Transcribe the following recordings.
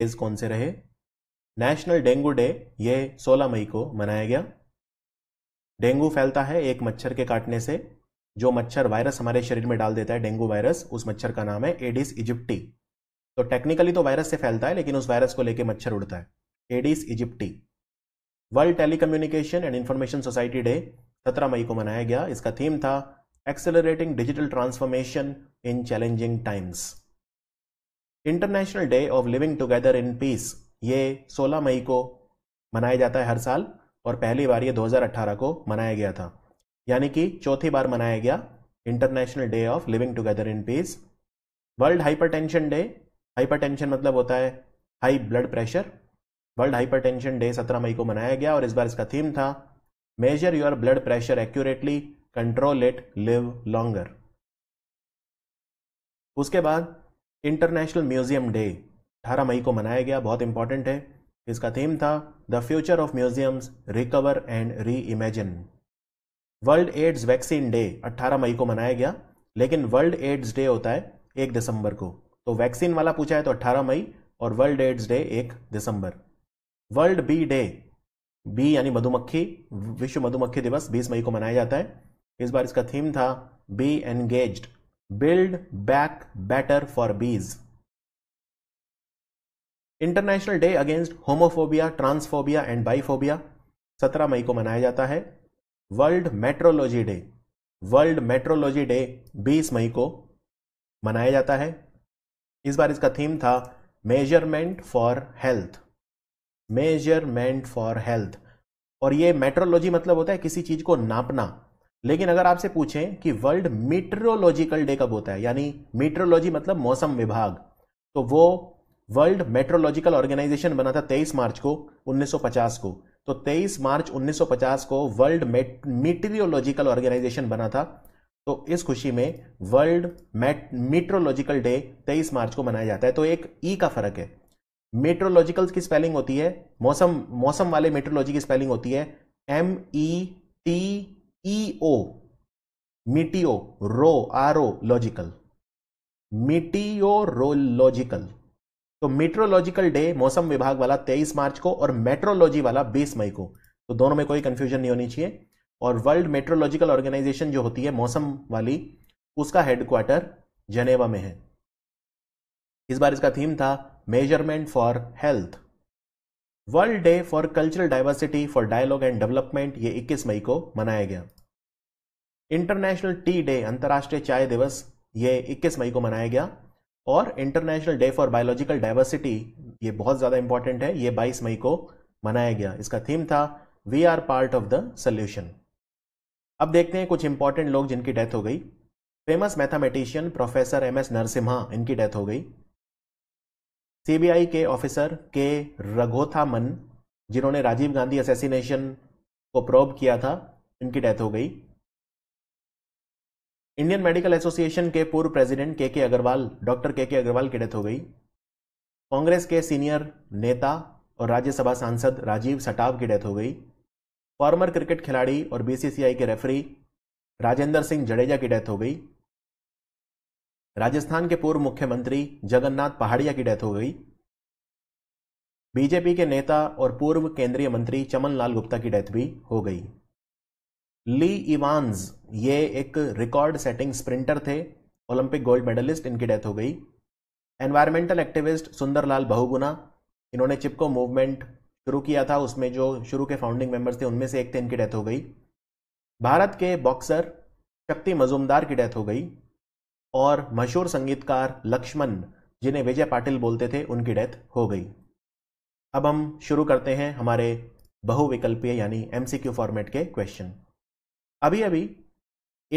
Days कौन से रहे नेशनल डेंगू डे यह 16 मई को मनाया गया डेंगू फैलता है एक मच्छर के काटने से जो मच्छर वायरस हमारे शरीर में डाल देता है डेंगू वायरस उस मच्छर का नाम है एडिस इजिप्टी तो टेक्निकली तो वायरस से फैलता है लेकिन उस वायरस को लेकर मच्छर उड़ता है Aedes aegypti world telecommunication and information society day 17 मई को मनाया गया इसका थीम था accelerating digital transformation in challenging times international day of living together in peace ये 16 मई को मनाया जाता है हर साल और पहली बार ये 2018 को मनाया गया था यानी कि चौथी बार मनाया गया international day of living together in peace world hypertension day hypertension मतलब होता है high blood pressure world hypertension day 17 मई को मनाया गया और इस बार इसका थीम था measure your blood pressure accurately control it live longer उसके बाद इंटरनेशनल म्यूज़ियम डे 18 मई को मनाया गया बहुत इंपॉर्टेंट है इसका थीम था the future of museums recover and reimagine world AIDS vaccine day 18 मई को मनाया गया लेकिन वर्ल्ड एड्स डे होता है एक दिसंबर को तो वैक्सीन वाला पूछा है तो 18 मई और वर्ल्ड एड्स डे एक दिसंबर वर्ल्ड बी डे बी यानी मधुमक्खी विश्व मधुमक्खी दिवस 20 मई को मनाया जाता है इस बार इसका थीम था bee engaged build back better for bees international day against homophobia transphobia and biphobia 17 मई को मनाया जाता है world metrology day world metrology day 20 मई को मनाया जाता है इस बार इसका थीम था measurement for health measurement for health और ये मेट्रोलॉजी मतलब होता है किसी चीज को नापना लेकिन अगर आपसे पूछें कि वर्ल्ड मेट्रोलॉजिकल डे कब होता है यानी मेट्रोलॉजी मतलब मौसम विभाग तो वो वर्ल्ड मेट्रोलॉजिकल ऑर्गेनाइजेशन बना था 23 मार्च को 1950 को तो 23 मार्च 1950 को वर्ल्ड मेट्रियोलॉजिकल ऑर्गेनाइजेशन बना था तो इस खुशी में वर्ल्ड मेट्रोलॉजिकल डे 23 मार्च को मनाया जाता है तो एक ई का फर्क है मेट्रोलॉजिकल की स्पेलिंग होती है मौसम मौसम वाले मेट्रोलॉजी की स्पेलिंग होती है M E T E O meteo ro R O logical logical तो मेट्रोलॉजिकल डे मौसम विभाग वाला 23 मार्च को और मेट्रोलॉजी वाला 20 मई को तो दोनों में कोई कंफ्यूजन नहीं होनी चाहिए और वर्ल्ड मेट्रोलॉजिकल ऑर्गेनाइजेशन जो होती है मौसम वाली उसका हेडक्वार्टर जनेवा में है इस बार इसका थीम था measurement for health world day for cultural diversity for dialogue and development ये 21 मई को मनाया गया इंटरनेशनल टी डे अंतर्राष्ट्रीय चाय दिवस ये 21 मई को मनाया गया और international day for biological diversity ये बहुत ज़्यादा इंपॉर्टेंट है ये 22 मई को मनाया गया इसका थीम था we are part of the solution अब देखते हैं कुछ इंपॉर्टेंट लोग जिनकी डेथ हो गई famous mathematician professor M S Narasimha इनकी डेथ हो गई सीबीआई के ऑफिसर के रघोथामन जिन्होंने राजीव गांधी असेसिनेशन को प्रोब किया था इनकी डेथ हो गई इंडियन मेडिकल एसोसिएशन के पूर्व प्रेसिडेंट के के अग्रवाल डॉक्टर के के अग्रवाल की डेथ हो गई कांग्रेस के सीनियर नेता और राज्यसभा सांसद राजीव सटाव की डेथ हो गई फॉर्मर क्रिकेट खिलाड़ी और बीसीसीआई के रेफरी राजेंद्र सिंह जडेजा की डेथ हो गई राजस्थान के पूर्व मुख्यमंत्री जगन्नाथ पहाड़िया की डेथ हो गई बीजेपी के नेता और पूर्व केंद्रीय मंत्री चमन लाल गुप्ता की डेथ भी हो गई ली इवान्स ये एक रिकॉर्ड सेटिंग स्प्रिंटर थे ओलंपिक गोल्ड मेडलिस्ट इनकी डेथ हो गई एनवायरमेंटल एक्टिविस्ट सुंदरलाल बहुगुना इन्होंने चिपको मूवमेंट शुरू किया था उसमें जो शुरू के फाउंडिंग मेंबर्स थे उनमें से एक थे इनकी डेथ हो गई भारत के बॉक्सर शक्ति मजूमदार की डेथ हो गई और मशहूर संगीतकार लक्ष्मण जिन्हें विजय पाटिल बोलते थे उनकी डेथ हो गई अब हम शुरू करते हैं हमारे बहुविकल्पीय यानी एमसीक्यू फॉर्मेट के क्वेश्चन अभी अभी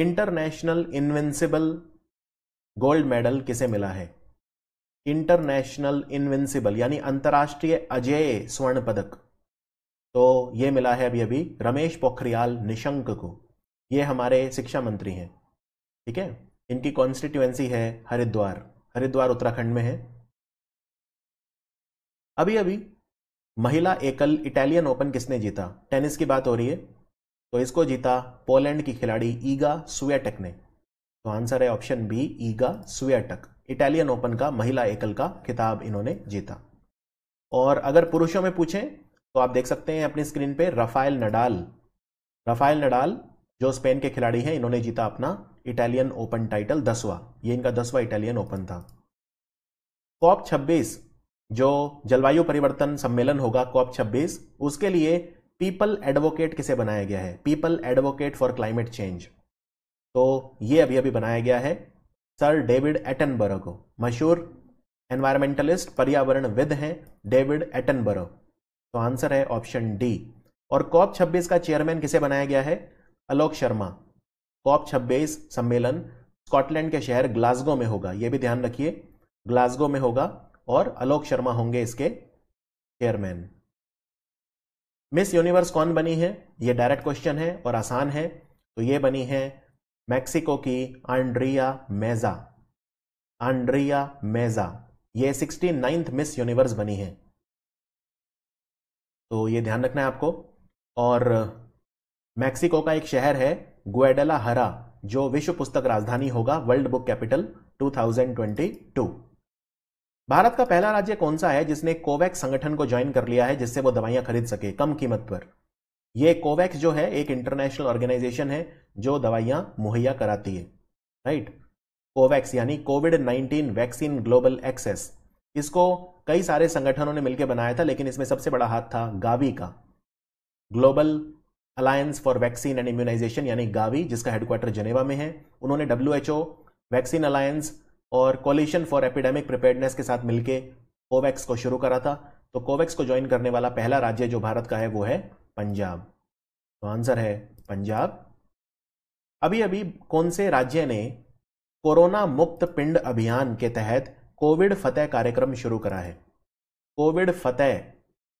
इंटरनेशनल इन्वेंसिबल गोल्ड मेडल किसे मिला है इंटरनेशनल इन्वेंसिबल यानी अंतर्राष्ट्रीय अजय स्वर्ण पदक तो ये मिला है अभी अभी रमेश पोखरियाल निशंक को ये हमारे शिक्षा मंत्री हैं ठीक है थीके? इनकी कॉन्स्टिट्युएंसी है हरिद्वार हरिद्वार उत्तराखंड में है अभी अभी महिला एकल इटालियन ओपन किसने जीता टेनिस की बात हो रही है तो इसको जीता पोलैंड की खिलाड़ी ईगा स्वेटक ने तो आंसर है option B Iga Swiatek Italian open का महिला एकल का खिताब इन्होंने जीता और अगर पुरुषों में पूछें तो आप देख सकते हैं अपनी स्क्रीन पे राफाइल नडाल राफाइल नडाल जो स्पेन के खिलाड़ी हैं इन्होंने जीता अपना इटालियन ओपन टाइटल दसवा ये इनका दसवा इटालियन ओपन था कॉप 26 जो जलवायु परिवर्तन सम्मेलन होगा कॉप 26 उसके लिए पीपल एडवोकेट किसे बनाया गया है people advocate for climate change तो ये अभी अभी बनाया गया है सर डेविड एटनबर्ग को मशहूर एनवायरमेंटलिस्ट पर्यावरण विद हैं डेविड एटनबर्ग तो आंसर है ऑप्शन डी और कॉप 26 का चेयरमैन किसे बनाया गया है अलोक शर्मा कॉप 26 सम्मेलन स्कॉटलैंड के शहर ग्लासगो में होगा यह भी ध्यान रखिए ग्लासगो में होगा और अलोक शर्मा होंगे इसके चेयरमैन मिस यूनिवर्स कौन बनी है ये डायरेक्ट क्वेश्चन है और आसान है तो ये बनी है मैक्सिको की आंड्रिया मेजा आंड्रिया मेजा ये सिक्सटी नाइन्थ मिस यूनिवर्स बनी है तो ये ध्यान रखना है आपको और मैक्सिको का एक शहर है ग्वेडला हरा जो विश्व पुस्तक राजधानी होगा वर्ल्ड बुक कैपिटल 2022 भारत का पहला राज्य कौन सा है जिसने कोवैक्स संगठन को ज्वाइन कर लिया है जिससे वो दवाइयां खरीद सके कम कीमत पर ये कोवैक्स जो है एक इंटरनेशनल ऑर्गेनाइजेशन है जो दवाइयां मुहैया कराती है राइट कोवैक्स यानी कोविड 19 वैक्सीन ग्लोबल एक्सेस इसको कई सारे संगठनों ने मिलकर बनाया था लेकिन इसमें सबसे बड़ा हाथ था गावी का global alliance for vaccine and immunization यानी गावी जिसका हेडक्वार्टर जनेवा में है उन्होंने डब्ल्यू वैक्सीन अलायंस और कॉलिशन फॉर एपिडेमिक प्रिपेयर्डनेस के साथ मिलकर कोवैक्स को शुरू करा था तो कोवैक्स को ज्वाइन करने वाला पहला राज्य जो भारत का है वो है पंजाब तो आंसर है पंजाब अभी अभी कौन से राज्य ने कोरोना मुक्त पिंड अभियान के तहत कोविड फतेह कार्यक्रम शुरू करा है कोविड फतेह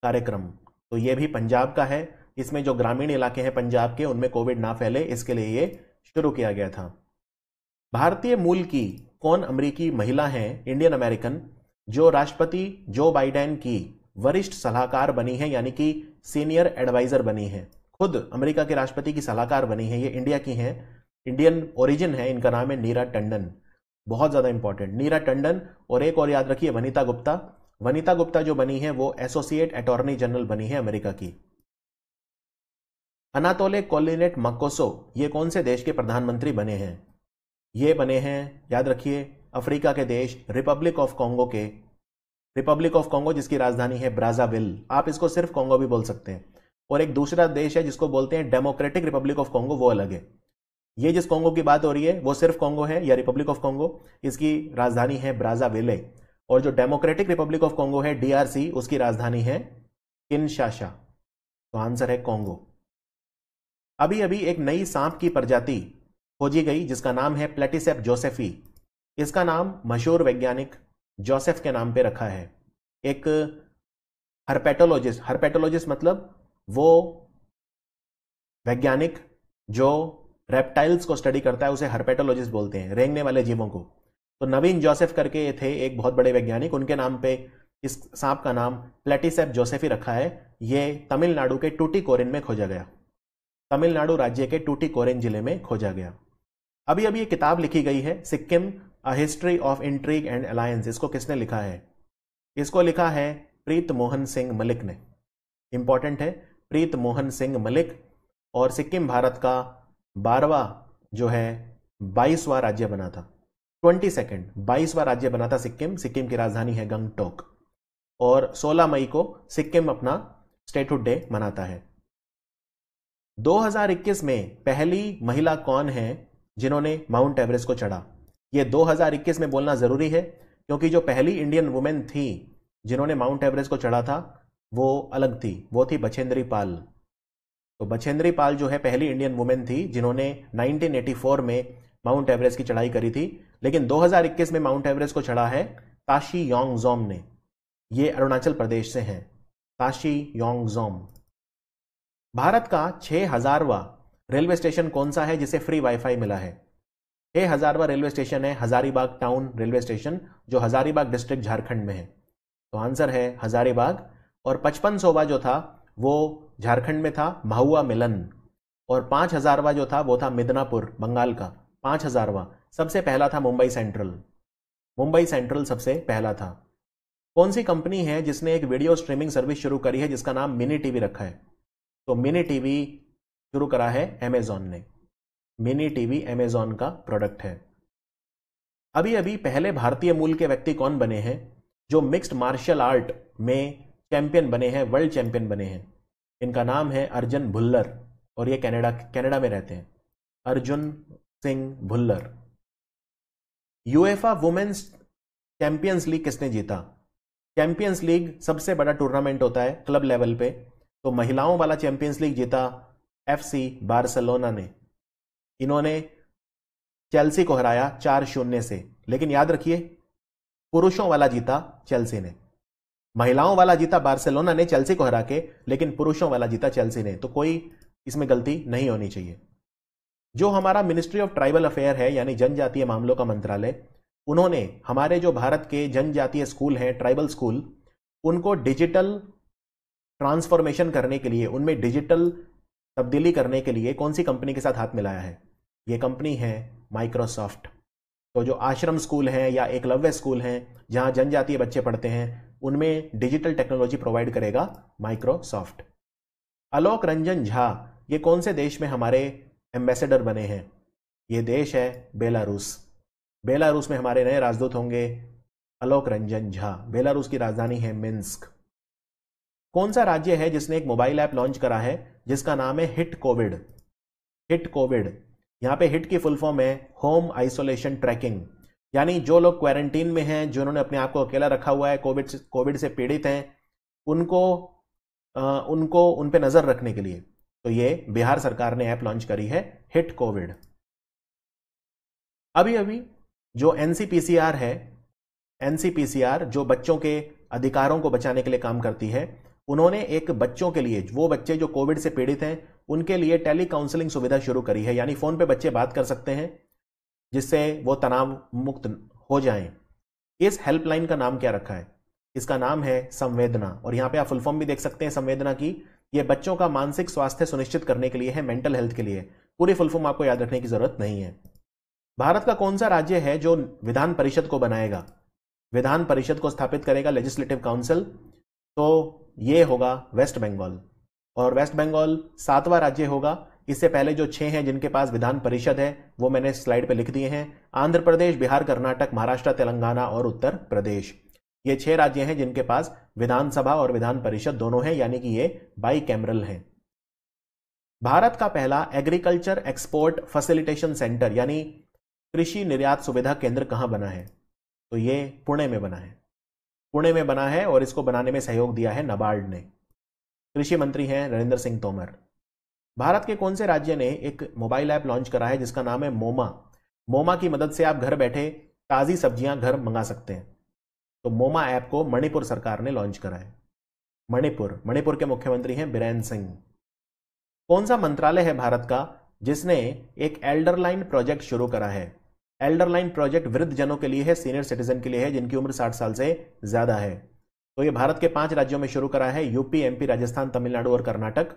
कार्यक्रम तो ये भी पंजाब का है इसमें जो ग्रामीण इलाके हैं पंजाब के उनमें कोविड ना फैले इसके लिए ये शुरू किया गया था भारतीय मूल की कौन अमेरिकी महिला हैं इंडियन अमेरिकन जो राष्ट्रपति जो बाइडेन की वरिष्ठ सलाहकार बनी है यानी कि सीनियर एडवाइजर बनी है खुद अमेरिका के राष्ट्रपति की सलाहकार बनी है ये इंडिया की हैं इंडियन ओरिजिन है इनका नाम है नीरा टंडन बहुत ज़्यादा इंपॉर्टेंट नीरा टंडन और एक और याद रखिए वनिता गुप्ता वनिता गुप्ता जो बनी है वो एसोसिएट अटॉर्नी जनरल बनी है अमेरिका की अनातोले कोलिनेट मकोसो ये कौन से देश के प्रधानमंत्री बने हैं ये बने हैं याद रखिए अफ्रीका के देश रिपब्लिक ऑफ कॉन्गो के रिपब्लिक ऑफ कॉन्गो जिसकी राजधानी है ब्राजाविल आप इसको सिर्फ कॉन्गो भी बोल सकते हैं और एक दूसरा देश है जिसको बोलते हैं डेमोक्रेटिक रिपब्लिक ऑफ कॉन्गो वो अलग है ये जिस कॉन्गो की बात हो रही है वो सिर्फ कॉन्गो है या रिपब्लिक ऑफ कॉन्गो इसकी राजधानी है ब्राजाविले और जो डेमोक्रेटिक रिपब्लिक ऑफ कॉन्गो है डीआरसी उसकी राजधानी है किनशाशा तो आंसर है कॉन्गो अभी अभी एक नई सांप की प्रजाति खोजी गई जिसका नाम है प्लेटिसेप जोसेफी इसका नाम मशहूर वैज्ञानिक जोसेफ के नाम पे रखा है एक हर्पेटोलॉजिस्ट हर्पेटोलॉजिस्ट मतलब वो वैज्ञानिक जो रेप्टाइल्स को स्टडी करता है उसे हर्पेटोलॉजिस्ट बोलते हैं रेंगने वाले जीवों को तो नवीन जोसेफ करके थे एक बहुत बड़े वैज्ञानिक उनके नाम पे इस सांप का नाम प्लेटिसेप जोसेफी रखा है ये तमिलनाडु के टूटी कोरिन में खोजा गया तमिलनाडु राज्य के टूटी कोरिन जिले में खोजा गया अभी अभी ये किताब लिखी गई है Sikkim a history of intrigue and alliance इसको किसने लिखा है इसको लिखा है प्रीत मोहन सिंह मलिक ने इम्पॉर्टेंट है प्रीत मोहन सिंह मलिक और सिक्किम भारत का बारवा जो है बाईसवा राज्य बना था ट्वेंटी सेकेंड बाईसवा राज्य बना था सिक्किम सिक्किम की राजधानी है गंगटोक और 16 मई को सिक्किम अपना स्टेटहुड डे मनाता है 2021 में पहली महिला कौन है जिन्होंने माउंट एवरेस्ट को चढ़ा ये 2021 में बोलना ज़रूरी है क्योंकि जो पहली इंडियन वुमेन थी जिन्होंने माउंट एवरेस्ट को चढ़ा था वो अलग थी वो थी बछेंद्री पाल तो बछेंद्री पाल जो है पहली इंडियन वुमेन थी जिन्होंने 1984 में माउंट एवरेस्ट की चढ़ाई करी थी लेकिन 2021 में माउंट एवरेस्ट को चढ़ा है ताशी जोम ने ये अरुणाचल प्रदेश से हैं ताशी जोम भारत का छह हज़ारवा रेलवे स्टेशन कौन सा है जिसे फ्री वाईफाई मिला है ए हजारवा रेलवे स्टेशन है हजारीबाग टाउन रेलवे स्टेशन जो हजारीबाग डिस्ट्रिक्ट झारखंड में है तो आंसर है हजारीबाग और पचपन सोवा जो था वो झारखंड में था महुआ मिलन और पांच हजारवा जो था वो था मिदनापुर बंगाल का पांच हजारवा सबसे पहला था मुंबई सेंट्रल मुंबई सेंट्रल सबसे पहला था कौन सी कंपनी है जिसने एक वीडियो स्ट्रीमिंग सर्विस शुरू करी है जिसका नाम मिनी टीवी रखा है तो मिनी टीवी शुरू करा है अमेजोन ने मिनी टीवी एमेजॉन का प्रोडक्ट है अभी अभी पहले भारतीय मूल के व्यक्ति कौन बने हैं जो मिक्स्ड मार्शल आर्ट में चैंपियन बने हैं वर्ल्ड चैंपियन बने हैं इनका नाम है अर्जुन भुल्लर और ये कनाडा कनाडा में रहते हैं Arjun Singh Bhullar UEFA women's champions league किसने जीता चैंपियंस लीग सबसे बड़ा टूर्नामेंट होता है क्लब लेवल पे तो महिलाओं वाला चैंपियंस लीग जीता एफसी बार्सलोना ने इन्होंने चेल्सी को हराया चार शून्य से लेकिन याद रखिए पुरुषों वाला जीता चेल्सी ने महिलाओं वाला जीता बार्सिलोना ने चेल्सी को हरा के लेकिन पुरुषों वाला जीता चेल्सी ने तो कोई इसमें गलती नहीं होनी चाहिए जो हमारा मिनिस्ट्री ऑफ ट्राइबल अफेयर है यानी जनजातीय मामलों का मंत्रालय उन्होंने हमारे जो भारत के जनजातीय स्कूल हैं ट्राइबल स्कूल उनको डिजिटल ट्रांसफॉर्मेशन करने के लिए उनमें डिजिटल तब्दीली करने के लिए कौन सी कंपनी के साथ हाथ मिलाया है ये कंपनी है माइक्रोसॉफ्ट तो जो आश्रम स्कूल हैं या एकलव्य स्कूल हैं जहां जनजातीय बच्चे पढ़ते हैं उनमें डिजिटल टेक्नोलॉजी प्रोवाइड करेगा माइक्रोसॉफ्ट अलोक रंजन झा ये कौन से देश में हमारे एम्बेसडर बने हैं ये देश है बेलारूस बेलारूस में हमारे नए राजदूत होंगे अलोक रंजन झा बेलारूस की राजधानी है मिन्स्क कौन सा राज्य है जिसने एक मोबाइल ऐप लॉन्च करा है जिसका नाम है हिट कोविड हिट कोविड यहाँ पे हिट की फुल फॉर्म है होम आइसोलेशन ट्रैकिंग यानी जो लोग क्वारंटीन में हैं जिन्होंने अपने आप को अकेला रखा हुआ है कोविड से कोविड से पीड़ित हैं उनको आ, उनको उन पर नज़र रखने के लिए तो ये बिहार सरकार ने ऐप लॉन्च करी है हिट कोविड अभी अभी जो एन है एन जो बच्चों के अधिकारों को बचाने के लिए काम करती है उन्होंने एक बच्चों के लिए वो बच्चे जो कोविड से पीड़ित हैं उनके लिए टेली काउंसलिंग सुविधा शुरू करी है यानी फ़ोन पे बच्चे बात कर सकते हैं जिससे वो तनाव मुक्त हो जाए इस हेल्पलाइन का नाम क्या रखा है इसका नाम है संवेदना और यहाँ पे आप फुल फॉर्म भी देख सकते हैं संवेदना की ये बच्चों का मानसिक स्वास्थ्य सुनिश्चित करने के लिए है मेंटल हेल्थ के लिए पूरी फुल फॉर्म आपको याद रखने की जरूरत नहीं है भारत का कौन सा राज्य है जो विधान परिषद को बनाएगा विधान परिषद को स्थापित करेगा लेजिस्लेटिव काउंसिल तो ये होगा वेस्ट बंगाल और वेस्ट बंगाल सातवां राज्य होगा इससे पहले जो छह हैं जिनके पास विधान परिषद है वो मैंने स्लाइड पे लिख दिए हैं आंध्र प्रदेश बिहार कर्नाटक महाराष्ट्र तेलंगाना और उत्तर प्रदेश ये छह राज्य हैं जिनके पास विधानसभा और विधान परिषद दोनों हैं यानी कि ये बाई कैमरल हैं भारत का पहला एग्रीकल्चर एक्सपोर्ट फैसिलिटेशन सेंटर यानी कृषि निर्यात सुविधा केंद्र कहां बना है तो ये पुणे में बना है पुणे में बना है और इसको बनाने में सहयोग दिया है नबार्ड ने कृषि मंत्री हैं नरेंद्र सिंह तोमर भारत के कौन से राज्य ने एक मोबाइल ऐप लॉन्च करा है जिसका नाम है मोमा मोमा की मदद से आप घर बैठे ताज़ी सब्जियां घर मंगा सकते हैं तो मोमा ऐप को मणिपुर सरकार ने लॉन्च करा है मणिपुर मणिपुर के मुख्यमंत्री हैं बिरेन सिंह कौन सा मंत्रालय है भारत का जिसने एक एल्डरलाइन प्रोजेक्ट शुरू करा है एल्डर लाइन प्रोजेक्ट वृद्ध जनों के लिए है सीनियर सिटीजन के लिए है जिनकी उम्र साठ साल से ज़्यादा है तो ये भारत के पांच राज्यों में शुरू करा है यूपी एमपी राजस्थान तमिलनाडु और कर्नाटक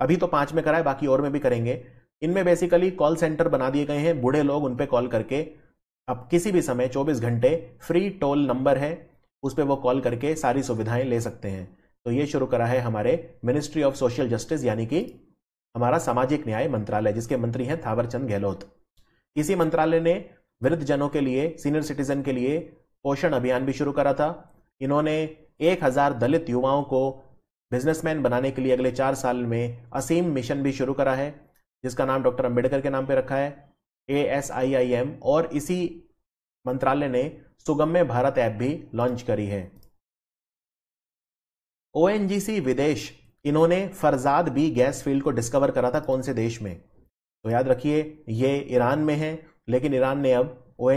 अभी तो पांच में करा है बाकी और में भी करेंगे इनमें बेसिकली कॉल सेंटर बना दिए गए हैं बूढ़े लोग उनपे कॉल करके अब किसी भी समय चौबीस घंटे फ्री टोल नंबर है उस पर वो कॉल करके सारी सुविधाएं ले सकते हैं तो ये शुरू करा है हमारे मिनिस्ट्री ऑफ सोशल जस्टिस यानी कि हमारा सामाजिक न्याय मंत्रालय जिसके मंत्री हैं थावरचंद गहलोत इसी मंत्रालय ने वृद्ध जनों के लिए सीनियर सिटीजन के लिए पोषण अभियान भी शुरू करा था इन्होंने एक हजार दलित युवाओं को बिजनेसमैन बनाने के लिए अगले चार साल में असीम मिशन भी शुरू करा है जिसका नाम डॉक्टर अंबेडकर के नाम पर रखा है A S I I am और इसी मंत्रालय ने सुगम्य भारत ऐप भी लॉन्च करी है ओ विदेश इन्होंने फरजाद बी गैस फील्ड को डिस्कवर करा था कौन से देश में तो याद रखिए ये ईरान में है लेकिन ईरान ने अब ओ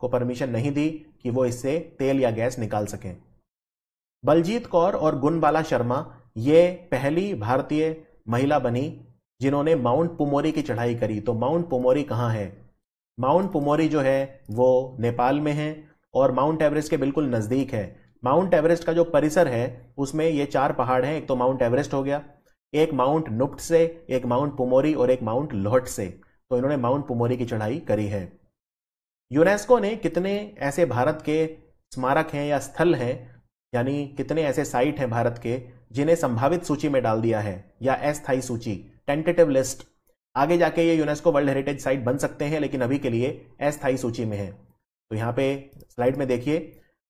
को परमिशन नहीं दी कि वो इससे तेल या गैस निकाल सकें बलजीत कौर और गुनबाला शर्मा ये पहली भारतीय महिला बनी जिन्होंने माउंट पुमोरी की चढ़ाई करी तो माउंट पुमोरी कहाँ है माउंट पुमोरी जो है वो नेपाल में है और माउंट एवरेस्ट के बिल्कुल नज़दीक है माउंट एवरेस्ट का जो परिसर है उसमें ये चार पहाड़ हैं एक तो माउंट एवरेस्ट हो गया एक माउंट नुप्ट से एक माउंट पुमोरी और एक माउंट लोहट से तो इन्होंने माउंट पुमोरी की चढ़ाई करी है यूनेस्को ने कितने ऐसे भारत के स्मारक हैं या स्थल हैं यानी कितने ऐसे साइट हैं भारत के जिन्हें संभावित सूची में डाल दिया है या अस्थायी सूची टेंटेटिव लिस्ट आगे जाके ये यूनेस्को वर्ल्ड हेरिटेज साइट बन सकते हैं लेकिन अभी के लिए अस्थायी सूची में है तो यहाँ पे स्लाइड में देखिए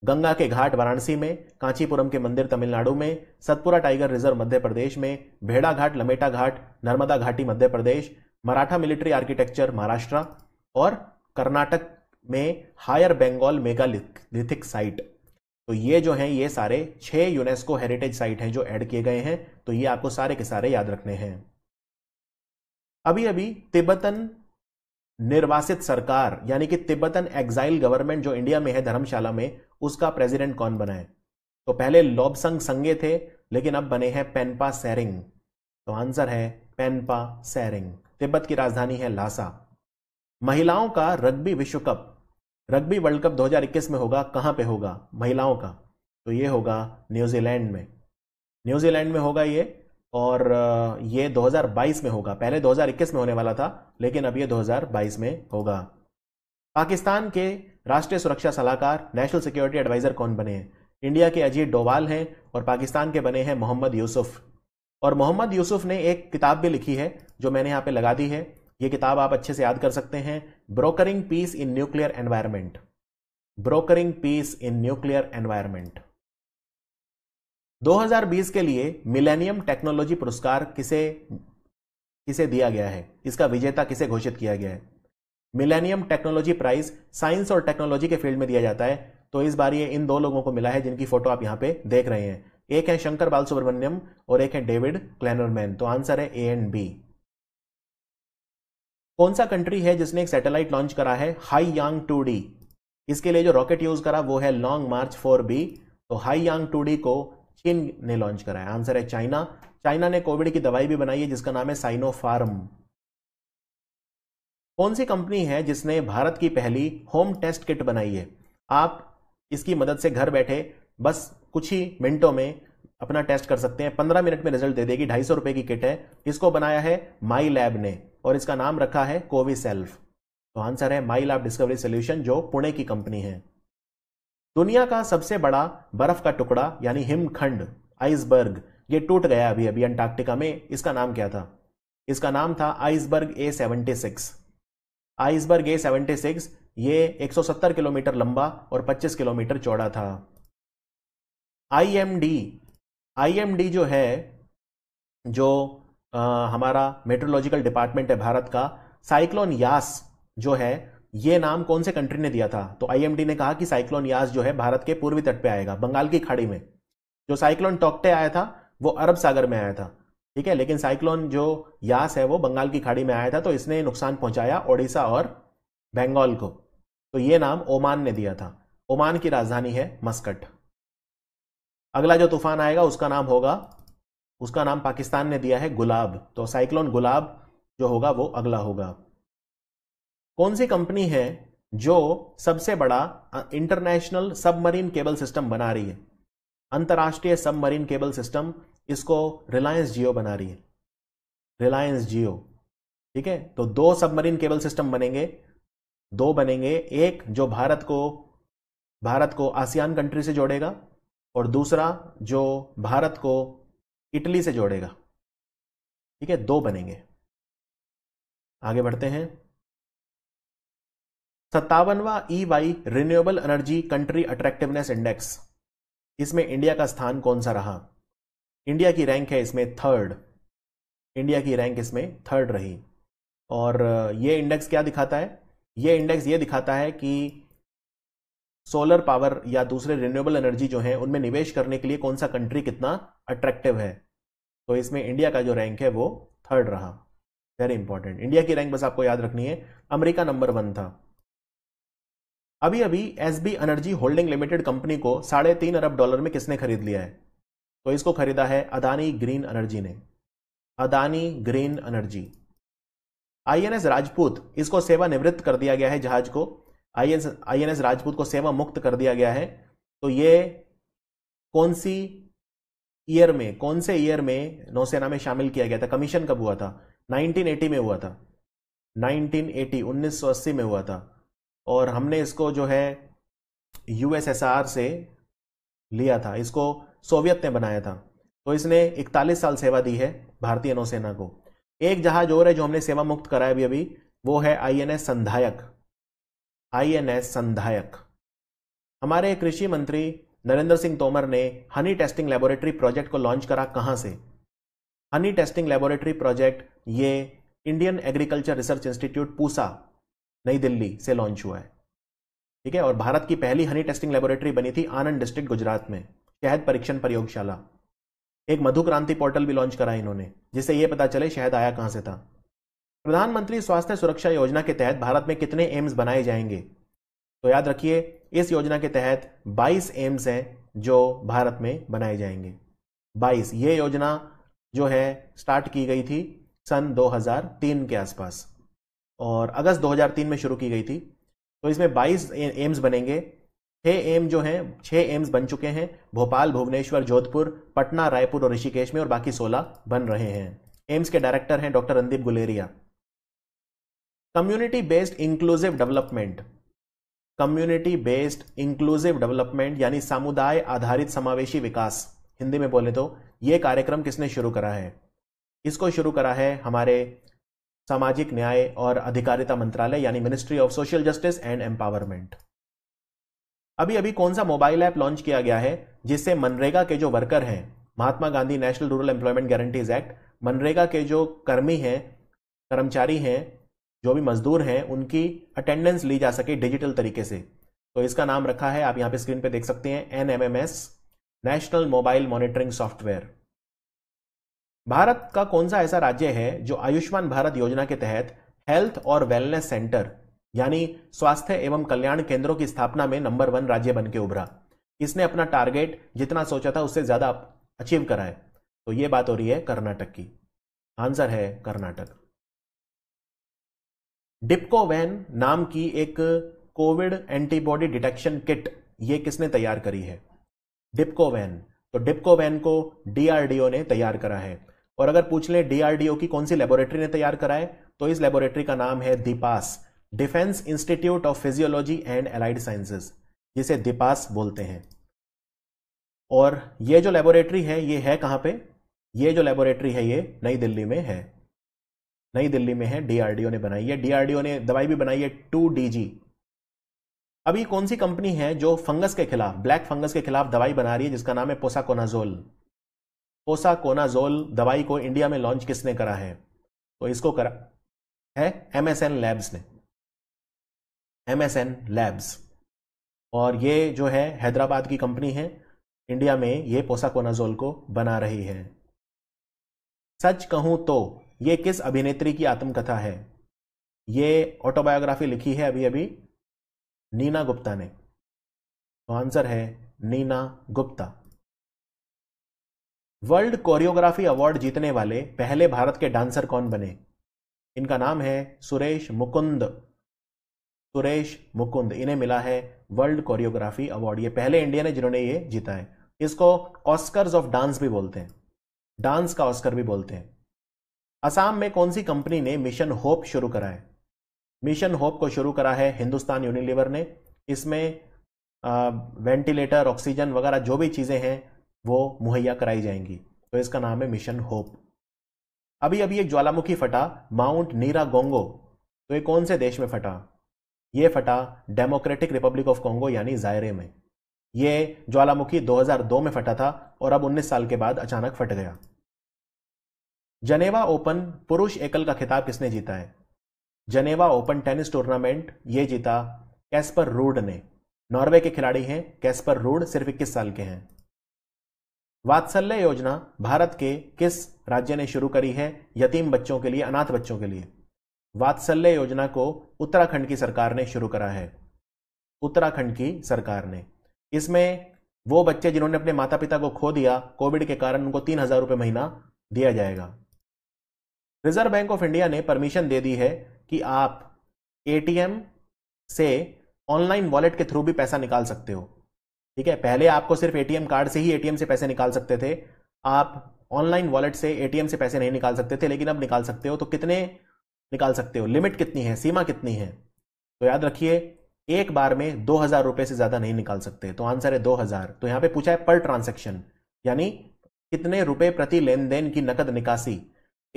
गंगा के घाट वाराणसी में कांचीपुरम के मंदिर तमिलनाडु में सतपुरा टाइगर रिजर्व मध्य प्रदेश में भेड़ा घाट लमेटा घाट नर्मदा घाटी मध्य प्रदेश मराठा मिलिट्री आर्किटेक्चर महाराष्ट्र और कर्नाटक में हायर बंगाल मेगालिथिक साइट तो ये जो हैं ये सारे छह यूनेस्को हेरिटेज साइट हैं जो ऐड किए गए हैं तो ये आपको सारे के सारे याद रखने हैं अभी अभी तिब्बतन निर्वासित सरकार यानी कि तिब्बतन एग्जाइल गवर्नमेंट जो इंडिया में है धर्मशाला में उसका प्रेसिडेंट कौन बना है तो पहले लोबसंग संगे थे लेकिन अब बने हैं पेनपा सैरिंग तो आंसर है पेनपा सैरिंग तिब्बत की राजधानी है लासा महिलाओं का रग्बी विश्व कप रग्बी वर्ल्ड कप 2021 में होगा कहां पे होगा महिलाओं का तो ये होगा न्यूजीलैंड में न्यूजीलैंड में होगा ये और ये 2022 में होगा पहले 2021 में होने वाला था लेकिन अब ये 2022 में होगा पाकिस्तान के राष्ट्रीय सुरक्षा सलाहकार नेशनल सिक्योरिटी एडवाइजर कौन बने हैं इंडिया के अजीत डोवाल हैं और पाकिस्तान के बने हैं मोहम्मद यूसुफ और मोहम्मद यूसुफ ने एक किताब भी लिखी है जो मैंने यहाँ पे लगा दी है ये किताब आप अच्छे से याद कर सकते हैं brokering peace in nuclear environment brokering peace in nuclear environment 2020 के लिए मिलेनियम टेक्नोलॉजी पुरस्कार किसे किसे दिया गया है इसका विजेता किसे घोषित किया गया है मिलेनियम टेक्नोलॉजी प्राइज साइंस और टेक्नोलॉजी के फील्ड में दिया जाता है तो इस बार ये इन दो लोगों को मिला है जिनकी फोटो आप यहाँ पे देख रहे हैं एक है शंकर बाल सुब्रमण्यम और एक है डेविड क्लैनरमैन तो आंसर है ए एंड बी कौन सा कंट्री है जिसने एक सैटेलाइट लॉन्च करा है हाई यांग टू डी इसके लिए जो रॉकेट यूज करा वो है लॉन्ग मार्च फोर बी तो हाई यांग टू डी को चीन ने लॉन्च करा है आंसर है चाइना चाइना ने कोविड की दवाई भी बनाई है जिसका नाम है साइनोफार्म कौन सी कंपनी है जिसने भारत की पहली होम टेस्ट किट बनाई है आप इसकी मदद से घर बैठे बस कुछ ही मिनटों में अपना टेस्ट कर सकते हैं पंद्रह मिनट में रिजल्ट दे देगी ढाई सौ रुपए की किट है इसको बनाया है माई लैब ने और इसका नाम रखा है कोवी सेल्फ तो आंसर है माई लैब डिस्कवरी सोल्यूशन जो पुणे की कंपनी है दुनिया का सबसे बड़ा बर्फ का टुकड़ा यानी हिमखंड आइसबर्ग ये टूट गया अभी अभी अंटार्कटिका में इसका नाम क्या था इसका नाम था iceberg A seventy six iceberg A seventy six ये 170 किलोमीटर लंबा और 25 किलोमीटर चौड़ा था आईएमडी आईएमडी जो है जो आ, हमारा मेट्रोलॉजिकल डिपार्टमेंट है भारत का साइक्लोन यास जो है ये नाम कौन से कंट्री ने दिया था तो आईएमडी ने कहा कि साइक्लोन यास जो है भारत के पूर्वी तट पे आएगा बंगाल की खाड़ी में जो साइक्लोन टॉकटे आया था वो अरब सागर में आया था ठीक है लेकिन साइक्लोन जो यास है वो बंगाल की खाड़ी में आया था तो इसने नुकसान पहुंचाया ओडिशा और बंगाल को तो ये नाम ओमान ने दिया था ओमान की राजधानी है मस्कट अगला जो तूफान आएगा उसका नाम होगा उसका नाम पाकिस्तान ने दिया है गुलाब तो साइक्लोन गुलाब जो होगा वो अगला होगा कौन सी कंपनी है जो सबसे बड़ा इंटरनेशनल सबमरीन केबल सिस्टम बना रही है अंतर्राष्ट्रीय सबमरीन केबल सिस्टम इसको रिलायंस जियो बना रही है रिलायंस जियो ठीक है तो दो सबमरीन केबल सिस्टम बनेंगे दो बनेंगे एक जो भारत को भारत को आसियान कंट्री से जोड़ेगा और दूसरा जो भारत को इटली से जोड़ेगा ठीक है दो बनेंगे आगे बढ़ते हैं सत्तावनवा E Y renewable energy country attractiveness index इसमें इंडिया का स्थान कौन सा रहा इंडिया की रैंक है इसमें थर्ड इंडिया की रैंक इसमें थर्ड रही और ये इंडेक्स क्या दिखाता है ये इंडेक्स ये दिखाता है कि सोलर पावर या दूसरे रिन्यूएबल एनर्जी जो है उनमें निवेश करने के लिए कौन सा कंट्री कितना अट्रैक्टिव है तो इसमें इंडिया का जो रैंक है वो थर्ड रहा वेरी इंपॉर्टेंट इंडिया की रैंक बस आपको याद रखनी है अमेरिका नंबर वन था अभी अभी S B energy holding limited company को साढ़े तीन अरब डॉलर में किसने खरीद लिया है तो इसको खरीदा है अदानी ग्रीन एनर्जी ने Adani green energy INS Rajput इसको सेवानिवृत्त कर दिया गया है जहाज को आईएनएस राजपूत को सेवा मुक्त कर दिया गया है तो ये कौन सी ईयर में कौन से ईयर में नौसेना में शामिल किया गया था कमीशन कब हुआ था 1980 में हुआ था 1980 1980 में हुआ था और हमने इसको जो है यूएसएसआर से लिया था इसको सोवियत ने बनाया था तो इसने 41 साल सेवा दी है भारतीय नौसेना को एक जहाज और है जो हमने सेवा मुक्त कराया अभी अभी वो है आईएनएस संधायक आईएनएस संधायक हमारे कृषि मंत्री नरेंद्र सिंह तोमर ने हनी टेस्टिंग लेबोरेटरी प्रोजेक्ट को लॉन्च करा कहाँ से हनी टेस्टिंग लेबोरेटरी प्रोजेक्ट ये Indian agriculture research institute Pusa New Delhi से लॉन्च हुआ है ठीक है और भारत की पहली हनी टेस्टिंग लेबोरेटरी बनी थी आनंद डिस्ट्रिक्ट गुजरात में शहद परीक्षण प्रयोगशाला एक मधु क्रांति पोर्टल भी लॉन्च करा इन्होंने जिससे यह पता चले शहद आया कहां से था प्रधानमंत्री स्वास्थ्य सुरक्षा योजना के तहत भारत में कितने एम्स बनाए जाएंगे तो याद रखिए इस योजना के तहत 22 एम्स हैं जो भारत में बनाए जाएंगे 22 ये योजना जो है स्टार्ट की गई थी सन 2003 के आसपास और अगस्त 2003 में शुरू की गई थी तो इसमें 22 एम्स बनेंगे छः एम जो हैं छः एम्स बन चुके हैं भोपाल भुवनेश्वर जोधपुर पटना रायपुर और ऋषिकेश में और बाकी 16 बन रहे हैं एम्स के डायरेक्टर हैं doctor Randeep Guleria community based inclusive development community based inclusive development यानी समुदाय आधारित समावेशी विकास हिंदी में बोले तो ये कार्यक्रम किसने शुरू करा है इसको शुरू करा है हमारे सामाजिक न्याय और अधिकारिता मंत्रालय यानी ministry of social justice and empowerment अभी अभी कौन सा मोबाइल ऐप लॉन्च किया गया है जिससे मनरेगा के जो वर्कर हैं Mahatma Gandhi national rural employment guarantees act MNREGA के जो कर्मी हैं कर्मचारी हैं जो भी मजदूर हैं उनकी अटेंडेंस ली जा सके डिजिटल तरीके से तो इसका नाम रखा है आप यहां पे स्क्रीन पे देख सकते हैं N national mobile monitoring software Bharat का कौन सा ऐसा राज्य है जो आयुष्मान भारत योजना के तहत हेल्थ और वेलनेस सेंटर यानी स्वास्थ्य एवं कल्याण केंद्रों की स्थापना में नंबर वन राज्य बन के उभरा इसने अपना टारगेट जितना सोचा था उससे ज्यादा अचीव करा है तो ये बात हो रही है कर्नाटक की आंसर है कर्नाटक वैन नाम की एक कोविड एंटीबॉडी डिटेक्शन किट ये किसने तैयार करी है वैन तो डिप्कोवैन को डीआरडीओ ने तैयार करा है और अगर पूछ लें डीआरडीओ की कौन सी लेबोरेटरी ने तैयार कराए तो इस लेबोरेटरी का नाम है DIPAS defence institute of physiology and allied sciences जिसे दीपास बोलते हैं और ये जो लेबोरेटरी है ये है कहां पे ये जो लेबोरेटरी है ये नई दिल्ली में है नई दिल्ली में है डीआरडीओ ने बनाई है डीआरडीओ ने दवाई भी बनाई है टू डीजी अभी कौन सी कंपनी है जो फंगस के खिलाफ ब्लैक फंगस के खिलाफ दवाई बना रही है जिसका नाम है पोसाकोनाजोल कोनाजोल दवाई को इंडिया में लॉन्च किसने करा है तो इसको करा है एमएसएन लैब्स ने एमएसएन लैब्स और ये जो है हैदराबाद की कंपनी है इंडिया में ये पोसाकोनाजोल को बना रही है सच कहूं तो ये किस अभिनेत्री की आत्मकथा है ये ऑटोबायोग्राफी लिखी है अभी अभी नीना गुप्ता ने तो आंसर है Neena Gupta world choreography award जीतने वाले पहले भारत के डांसर कौन बने इनका नाम है सुरेश मुकुंद सुरेश मुकुंद इन्हें मिला है वर्ल्ड कोरियोग्राफी अवार्ड ये पहले इंडियन है जिन्होंने ये जीता है इसको ऑस्कर ऑफ डांस भी बोलते हैं डांस का ऑस्कर भी बोलते हैं असम में कौन सी कंपनी ने मिशन होप शुरू करा है मिशन होप को शुरू करा है हिंदुस्तान यूनिलीवर ने इसमें वेंटिलेटर ऑक्सीजन वगैरह जो भी चीज़ें हैं वो मुहैया कराई जाएंगी तो इसका नाम है मिशन होप अभी अभी एक ज्वालामुखी फटा माउंट नीरा गोंगो तो ये कौन से देश में फटा ये फटा डेमोक्रेटिक रिपब्लिक ऑफ कॉन्गो यानी जायरे में ये ज्वालामुखी 2002 में फटा था और अब 19 साल के बाद अचानक फट गया जनेवा ओपन पुरुष एकल का खिताब किसने जीता है जनेवा ओपन टेनिस टूर्नामेंट ये जीता कैस्पर रूड ने नॉर्वे के खिलाड़ी हैं कैस्पर रूड सिर्फ इक्कीस साल के हैं वात्सल्य योजना भारत के किस राज्य ने शुरू करी है यतीम बच्चों के लिए अनाथ बच्चों के लिए वात्सल्य योजना को उत्तराखंड की सरकार ने शुरू करा है उत्तराखंड की सरकार ने इसमें वो बच्चे जिन्होंने अपने माता पिता को खो दिया कोविड के कारण उनको तीन हजार रुपये महीना दिया जाएगा रिजर्व बैंक ऑफ इंडिया ने परमिशन दे दी है कि आप एटीएम से ऑनलाइन वॉलेट के थ्रू भी पैसा निकाल सकते हो ठीक है पहले आपको सिर्फ एटीएम कार्ड से ही एटीएम से पैसे निकाल सकते थे आप ऑनलाइन वॉलेट से एटीएम से पैसे नहीं निकाल सकते थे लेकिन अब निकाल सकते हो तो कितने निकाल सकते हो लिमिट कितनी है सीमा कितनी है तो याद रखिए एक बार में दो हजार रुपए से ज़्यादा नहीं निकाल सकते तो आंसर है दो हजार तो यहां पे पूछा है पर ट्रांजेक्शन यानी कितने रुपए प्रति लेन देन की नकद निकासी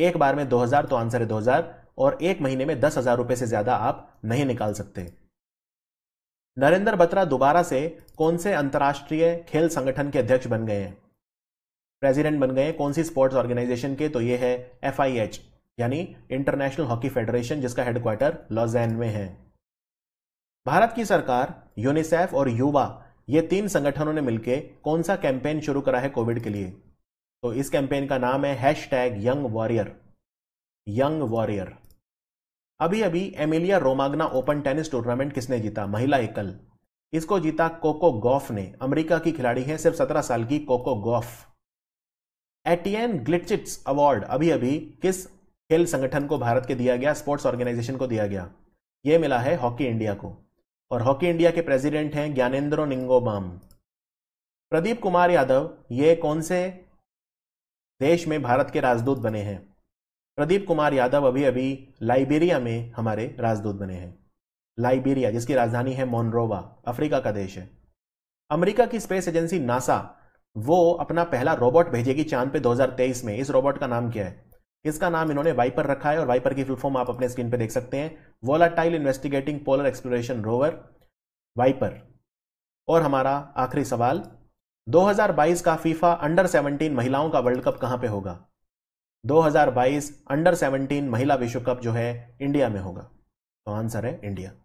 एक बार में दो हजार तो आंसर है दो हजार और एक महीने में दस हजार रुपए से ज़्यादा आप नहीं निकाल सकते नरेंद्र बत्रा दोबारा से कौन से अंतर्राष्ट्रीय खेल संगठन के अध्यक्ष बन गए हैं प्रेसिडेंट बन गए कौन सी स्पोर्ट्स ऑर्गेनाइजेशन के तो ये है एफ यानी इंटरनेशनल हॉकी फेडरेशन जिसका हेडक्वार्टर लॉजैन में है भारत की सरकार यूनिसेफ और युवा ये तीन संगठनों ने मिलकर कौन सा कैंपेन शुरू करा है कोविड के लिए तो इस कैंपेन का नाम है hashtag young warrior young warrior अभी अभी Emilia Romagna open tennis tournament किसने जीता महिला एकल इसको जीता कोको गॉफ ने अमेरिका की खिलाड़ी है सिर्फ सत्रह साल की कोको गॉफ एटीएन ग्लिटचिट्स अवार्ड अभी अभी किस खेल संगठन को भारत के दिया गया स्पोर्ट्स ऑर्गेनाइजेशन को दिया गया यह मिला है हॉकी इंडिया को और हॉकी इंडिया के प्रेसिडेंट हैं ज्ञानेन्द्रो निंगोबाम प्रदीप कुमार यादव ये कौन से देश में भारत के राजदूत बने हैं प्रदीप कुमार यादव अभी अभी लाइबेरिया में हमारे राजदूत बने हैं लाइबेरिया जिसकी राजधानी है मोनरोवा अफ्रीका का देश है अमेरिका की स्पेस एजेंसी नासा वो अपना पहला रोबोट भेजेगी चांद पे 2023 में इस रोबोट का नाम क्या है इसका नाम इन्होंने वाइपर रखा है और वाइपर की फुल फॉर्म आप अपने स्क्रीन पे देख सकते हैं volatile investigating polar exploration rover VIPER और हमारा आखिरी सवाल 2022 का फीफा अंडर 17 महिलाओं का वर्ल्ड कप कहां पे होगा 2022 अंडर 17 महिला विश्व कप जो है इंडिया में होगा तो आंसर है इंडिया